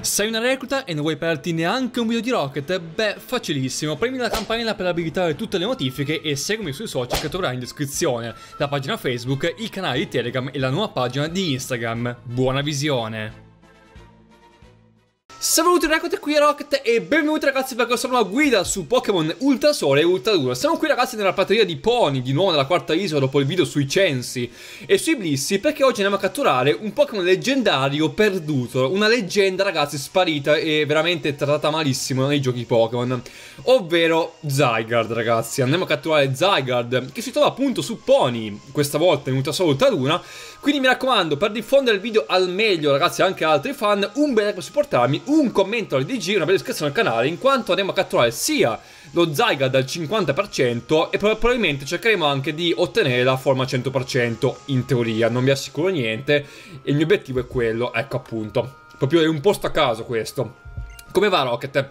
Sei una recluta e non vuoi perderti neanche un video di Rocket? Beh, facilissimo, premi la campanella per abilitare tutte le notifiche e seguimi sui social che troverai in descrizione, la pagina Facebook, il canale di Telegram e la nuova pagina di Instagram. Buona visione! Saluti ragazzi, qui è Rocket e benvenuti ragazzi per questa nuova guida su Pokémon Ultra Sole e Ultra Luna Siamo qui ragazzi nella prateria di Pony, di nuovo nella quarta isola dopo il video sui Censi e sui Blissi Perché oggi andiamo a catturare un Pokémon leggendario perduto Una leggenda ragazzi sparita e veramente trattata malissimo nei giochi Pokémon Ovvero Zygarde ragazzi, andiamo a catturare Zygarde che si trova appunto su Pony Questa volta in Ultra Sole e Ultra Luna quindi mi raccomando, per diffondere il video al meglio, ragazzi, anche ad altri fan, un bel like per supportarmi, un commento al DG, una bella iscrizione al canale, in quanto andremo a catturare sia lo Zyga dal 50% e probabilmente cercheremo anche di ottenere la forma 100% in teoria, non vi assicuro niente, e il mio obiettivo è quello, ecco appunto, proprio è un posto a caso questo. Come va Rocket?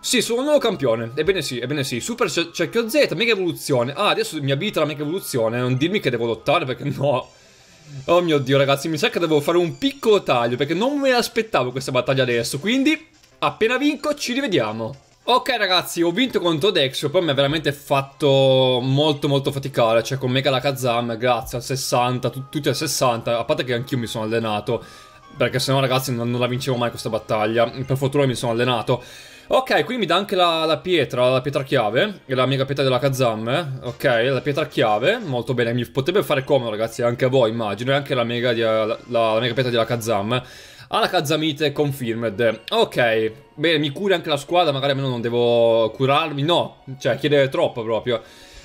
Sì, sono un nuovo campione. Ebbene sì, ebbene sì. Super cerchio Z, mega evoluzione. Ah, adesso mi abito la mega evoluzione. Non dirmi che devo lottare perché no. Oh mio Dio, ragazzi, mi sa che devo fare un piccolo taglio, perché non me l'aspettavo questa battaglia adesso, quindi appena vinco ci rivediamo. Ok ragazzi, ho vinto contro Dexio, poi mi ha veramente fatto molto molto faticare, cioè con Mega Lakazam, grazie, al 60, tu tutti al 60, a parte che anch'io mi sono allenato, perché sennò ragazzi non, non la vincevo mai questa battaglia, per fortuna mi sono allenato. Ok, qui mi dà anche la, la pietra, la pietra chiave, la mega pietra della Kazam, ok, la pietra chiave, molto bene, mi potrebbe fare comodo ragazzi, anche a voi immagino, e anche la mega, di, la, la mega pietra della Kazam. Alla Kazamite confirmed. Ok, bene, mi cura anche la squadra, magari almeno non devo curarmi, no, cioè chiedere troppo proprio.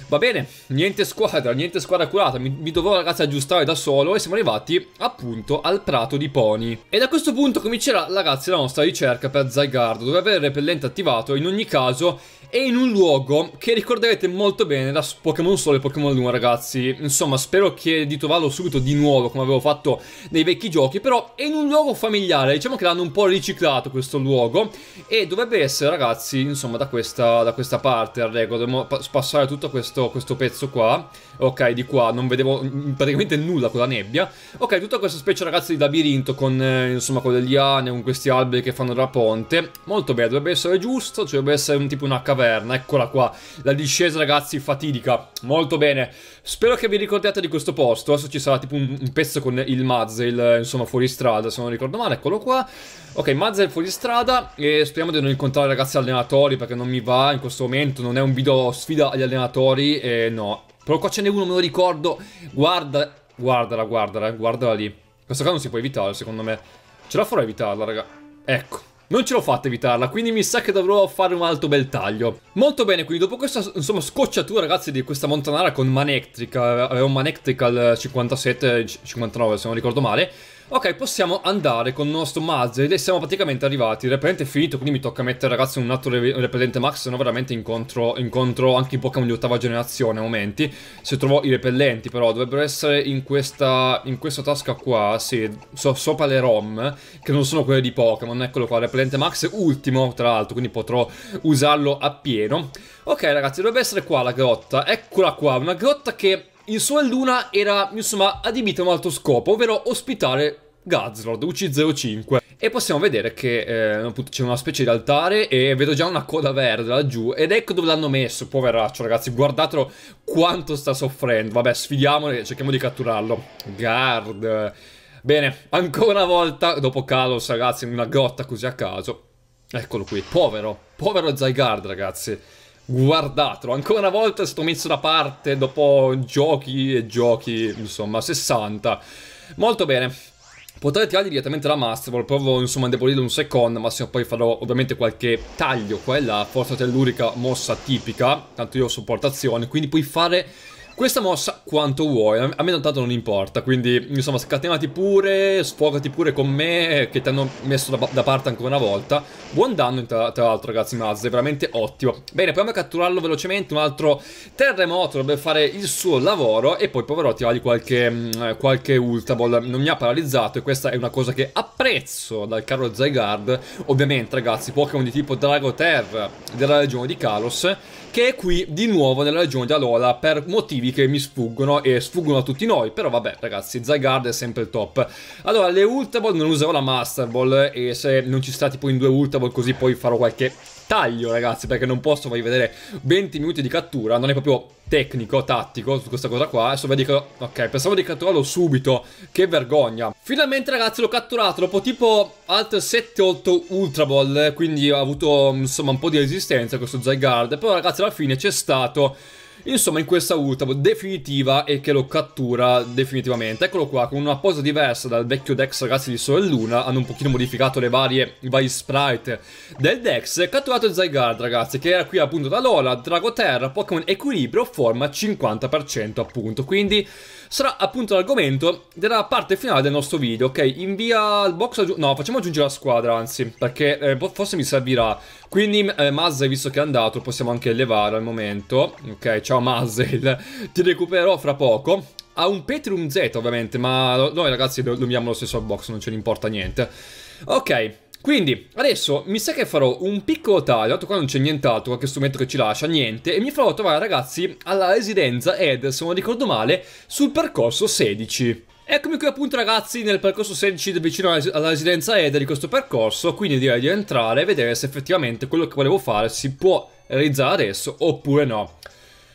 Va bene, niente squadra, niente squadra curata, mi, mi dovevo ragazzi aggiustare da solo e siamo arrivati appunto al prato di pony. E da questo punto comincerà ragazzi la nostra ricerca per Zygarde, dove avere il repellente attivato, in ogni caso e in un luogo che ricorderete molto bene da Pokémon Sole e Pokémon Luna ragazzi. Insomma spero che di trovarlo subito di nuovo come avevo fatto nei vecchi giochi, però è in un luogo familiare, diciamo che l'hanno un po' riciclato questo luogo e dovrebbe essere ragazzi insomma da questa, da questa parte al rego, dobbiamo spassare tutto questo, questo pezzo qua, ok di qua non vedevo praticamente nulla con la nebbia, ok tutta questa specie ragazzi di labirinto con eh, insomma con le liane, con questi alberi che fanno da ponte, molto bene dovrebbe essere giusto, cioè dovrebbe essere un tipo una caverna caverna, eccola qua. La discesa, ragazzi, fatidica. Molto bene. Spero che vi ricordiate di questo posto. Adesso ci sarà tipo un, un pezzo con il Mazzel, insomma, fuoristrada, se non ricordo male. Eccolo qua. Ok, Mazzel fuoristrada. E speriamo di non incontrare, ragazzi, allenatori, perché non mi va in questo momento. Non è un video sfida agli allenatori, eh, no. Però qua ce n'è uno, me lo ricordo. Guarda, guardala, guardala, eh, guardala lì. Questa qua non si può evitare, secondo me. Ce la farò evitarla, raga. Ecco non ce l'ho fatta evitarla, quindi mi sa che dovrò fare un altro bel taglio. Molto bene, quindi dopo questa insomma scocciatura ragazzi di questa montanara con Manectric, avevo eh, eh, un Manectrica al 57-59 se non ricordo male, Ok, possiamo andare con il nostro Mazzed e siamo praticamente arrivati. Il repellente è finito, quindi mi tocca mettere, ragazzi, un altro repellente max, se no veramente incontro, incontro anche i Pokémon di ottava generazione, aumenti. Se trovo i repellenti, però, dovrebbero essere in questa, in questa tasca qua, sì, so, sopra le ROM, che non sono quelle di Pokémon, eccolo qua, repellente max ultimo, tra l'altro, quindi potrò usarlo appieno. Ok, ragazzi, dovrebbe essere qua la grotta, eccola qua, una grotta che... In Sole Luna era, insomma, adibita a un altro scopo, ovvero ospitare Gazlord UC05 e possiamo vedere che eh, appunto c'è una specie di altare e vedo già una coda verde laggiù ed ecco dove l'hanno messo, poveraccio ragazzi, guardatelo quanto sta soffrendo, vabbè sfidiamolo e cerchiamo di catturarlo, guard, bene, ancora una volta dopo Kalos ragazzi una gotta così a caso, eccolo qui, povero, povero Zygard ragazzi, guardatelo, ancora una volta è stato messo da parte dopo giochi e giochi, insomma, 60, molto bene, Potrei tirare direttamente la Masterball, provo insomma a indebolirlo un secondo, ma se poi farò ovviamente qualche taglio quella forza tellurica mossa tipica, tanto io ho sopportazione, quindi puoi fare questa mossa quanto vuoi, a me tanto non importa, quindi insomma scatenati pure, sfogati pure con me eh, che ti hanno messo da, da, parte ancora una volta. Buon danno tra, tra l'altro ragazzi Mazda, è veramente ottimo. Bene, proviamo a catturarlo velocemente, un altro terremoto dovrebbe fare il suo lavoro e poi povero tirargli qualche, mm, qualche ultra Non mi ha paralizzato e questa è una cosa che apprezzo dal caro Zygarde. Ovviamente ragazzi, Pokémon di tipo Drago della regione di Kalos che è qui di nuovo nella regione di Alola per motivi motivi che mi sfuggono e sfuggono a tutti noi, però vabbè ragazzi, Zygarde è sempre il top. Allora, le Ultra Ball non userò la Master Ball e se non ci sta tipo in due Ultra Ball così poi farò qualche taglio ragazzi perché non posso farvi vedere 20 minuti di cattura, non è proprio tecnico, tattico su questa cosa qua. Adesso vi dico, Ok, pensavo di catturarlo subito. Che vergogna. Finalmente, ragazzi, l'ho catturato. Dopo tipo altre 7-8 Ultra Ball. Quindi ho avuto, insomma, un po' di resistenza questo Zygarde. Però, ragazzi, alla fine c'è stato... Insomma, in questa ultra definitiva e che lo cattura definitivamente. Eccolo qua, con una posa diversa dal vecchio Dex ragazzi di Sole e Luna, hanno un pochino modificato le varie, i vari sprite del Dex. Catturato Zygarde, ragazzi, che era qui appunto da Lola, Drago Terra, Pokémon Equilibrio, forma 50% appunto. Quindi sarà appunto l'argomento della parte finale del nostro video, ok? Invia il box... No, facciamo aggiungere la squadra, anzi, perché eh, forse mi servirà... Quindi eh, Mazzei, visto che è andato, possiamo anche elevare al momento. Ok, ciao Mazzei, ti recupererò fra poco. Ha un Petrium Z ovviamente, ma noi ragazzi lo dobbiamo lo stesso al box, non ce ne importa niente. Ok, quindi, adesso mi sa che farò un piccolo taglio, tanto qua non c'è nient'altro, qualche strumento che ci lascia, niente, e mi farò trovare ragazzi alla residenza Ed, se non ricordo male, sul percorso 16. Eccomi qui appunto ragazzi nel percorso 16 vicino alla residenza Eder di questo percorso, quindi direi di entrare e vedere se effettivamente quello che volevo fare si può realizzare adesso oppure no.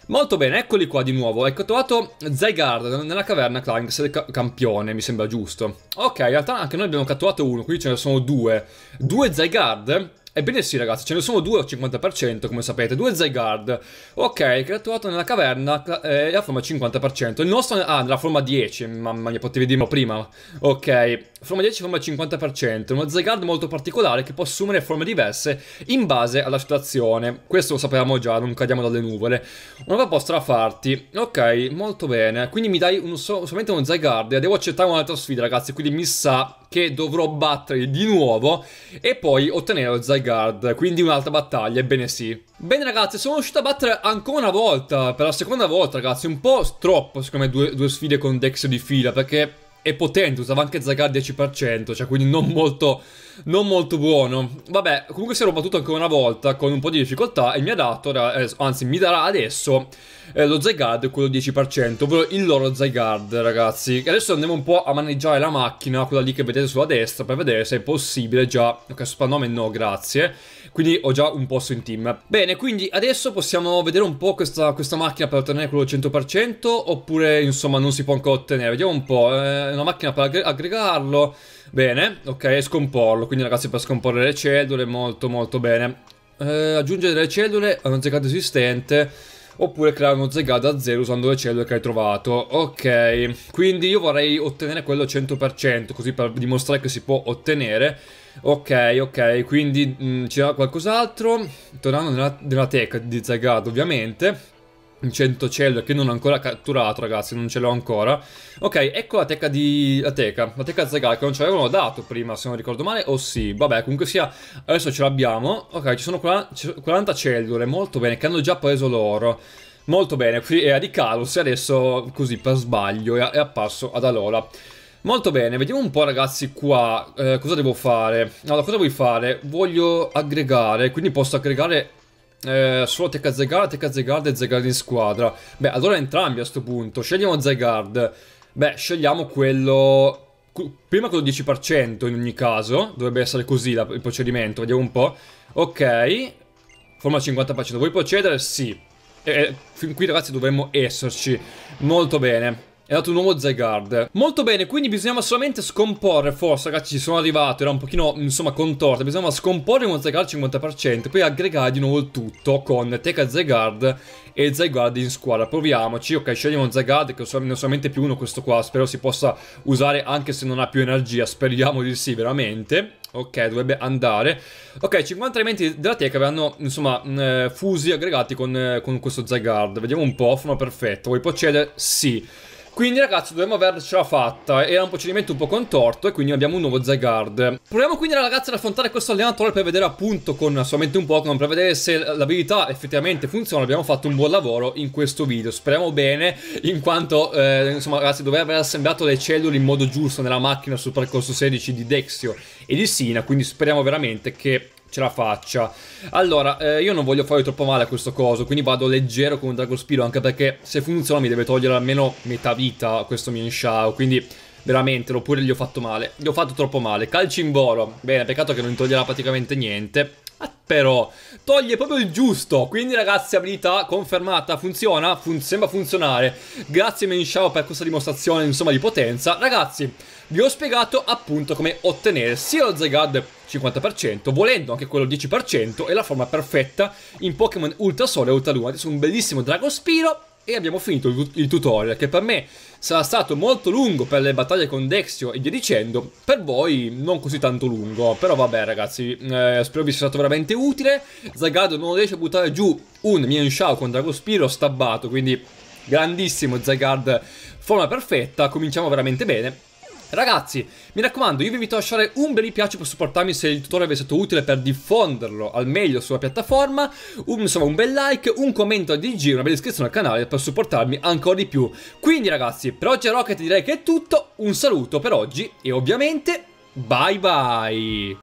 Molto bene, eccoli qua di nuovo, ecco ho trovato Zygarde nella caverna Clanks del campione, mi sembra giusto. Ok, in realtà anche noi abbiamo catturato uno, quindi ce ne sono due. Due Zygarde Ebbene sì ragazzi, ce ne sono due al 50% come sapete, due Zygarde. Ok, che l'ho trovato nella caverna e eh, la forma 50%, il nostro ah, nella forma 10, mamma mia potevi dirlo prima. Ok, forma 10 e forma 50%, uno Zygarde molto particolare che può assumere forme diverse in base alla situazione. Questo lo sapevamo già, non cadiamo dalle nuvole. Una proposta da farti. Ok, molto bene. Quindi mi dai un so solamente uno Zygarde. Devo accettare un'altra sfida, ragazzi, quindi mi sa che dovrò battere di nuovo e poi ottenere lo Zygarde, quindi un'altra battaglia, ebbene sì. Bene ragazzi, sono riuscito a battere ancora una volta, per la seconda volta ragazzi, un po' troppo secondo me due, due sfide con Dex di fila, perché è potente, usava anche Zaga 10%, cioè quindi non molto, non molto buono. Vabbè, comunque si era battuto ancora una volta con un po' di difficoltà e mi ha dato, eh, anzi mi darà adesso eh, lo Zygarde, quello 10%, ovvero il loro Zygarde ragazzi. E adesso andiamo un po' a maneggiare la macchina, quella lì che vedete sulla destra, per vedere se è possibile già... Ok, soprannome no, grazie quindi ho già un posto in team. Bene, quindi adesso possiamo vedere un po' questa, questa macchina per ottenere quello 100%, oppure insomma non si può ancora ottenere, vediamo un po', eh, è una macchina per aggre aggregarlo, bene, ok, scomporlo, quindi ragazzi per scomporre le cellule, molto molto bene. Eh, aggiungere delle cellule a una zegata esistente, oppure creare uno Zegard da zero usando le cellule che hai trovato. Ok, quindi io vorrei ottenere quello 100%, così per dimostrare che si può ottenere. Ok, ok, quindi mm, c'era qualcos'altro. Tornando nella, nella teca di Zagard, ovviamente. Un centocello che non ho ancora catturato, ragazzi, non ce l'ho ancora. Ok, ecco la teca di... la teca, la teca Zagal, che non ce l'avevano dato prima, se non ricordo male, o oh, sì. Vabbè, comunque sia, adesso ce l'abbiamo. Ok, ci sono 40 cellule, molto bene, che hanno già preso l'oro. Molto bene, qui era di Calus e adesso, così, per sbaglio, è apparso ad Alola. Molto bene, vediamo un po' ragazzi qua eh, cosa devo fare. Allora, cosa vuoi fare? Voglio aggregare, quindi posso aggregare eh, solo Teca Zegard, Teca Zegard e Zegard in squadra. Beh, allora entrambi a questo punto. Scegliamo Zegard. Beh, scegliamo quello... Prima quello 10% in ogni caso. Dovrebbe essere così la, il procedimento, vediamo un po'. Ok. Forma 50%. Vuoi procedere? Sì. E, fin qui ragazzi dovremmo esserci. Molto bene è dato un nuovo Zygarde. Molto bene, quindi bisognava solamente scomporre, forse ragazzi ci sono arrivato, era un pochino insomma contorta, bisognava scomporre uno Zygarde al 50%, poi aggregare di nuovo il tutto con Teca Zygarde e Zygarde in squadra. Proviamoci, ok, scegliamo Zygarde che ne ho solamente più uno questo qua, spero si possa usare anche se non ha più energia, speriamo di sì veramente. Ok, dovrebbe andare. Ok, 50 elementi della teca verranno, insomma, mh, fusi, aggregati con, eh, con questo Zygarde. Vediamo un po', forma perfetto. Vuoi procedere? Sì. Quindi ragazzi dovremmo avercela fatta Era un procedimento un po' contorto e quindi abbiamo un nuovo Zygarde Proviamo quindi ragazzi ad affrontare questo allenatore per vedere appunto con solamente un Pokémon Per vedere se l'abilità effettivamente funziona Abbiamo fatto un buon lavoro in questo video Speriamo bene in quanto eh, insomma ragazzi dovrei aver assemblato le cellule in modo giusto Nella macchina sul percorso 16 di Dexio e di Sina Quindi speriamo veramente che ce la faccia. Allora, eh, io non voglio fare troppo male a questo coso, quindi vado leggero con un Dragospiro, anche perché se funziona mi deve togliere almeno metà vita questo mio Shao, quindi veramente, oppure gli ho fatto male. Gli ho fatto troppo male. Calcimboro, bene, peccato che non toglierà praticamente niente. Ah, però, toglie proprio il giusto. Quindi ragazzi, abilità confermata, funziona, fun sembra funzionare. Grazie Menshao per questa dimostrazione, insomma, di potenza. Ragazzi vi ho spiegato appunto come ottenere sia lo Zygarde 50%, volendo anche quello 10%, e la forma perfetta in Pokémon Ultra Sole e Ultra Luna. Adesso un bellissimo Dragospiro e abbiamo finito il tutorial, che per me sarà stato molto lungo per le battaglie con Dexio e via dicendo, per voi non così tanto lungo, però vabbè ragazzi, eh, spero vi sia stato veramente utile, Zagado non riesce a buttare giù un Mian Shao con Dragospiro stabbato, quindi grandissimo Zagard, forma perfetta, cominciamo veramente bene, Ragazzi, mi raccomando, io vi invito a lasciare un bel mi piace per supportarmi se il tutorial vi è stato utile per diffonderlo al meglio sulla piattaforma, un, insomma un bel like, un commento di DG, una bella iscrizione al canale per supportarmi ancora di più. Quindi ragazzi, per oggi a Rocket direi che è tutto, un saluto per oggi e ovviamente bye bye!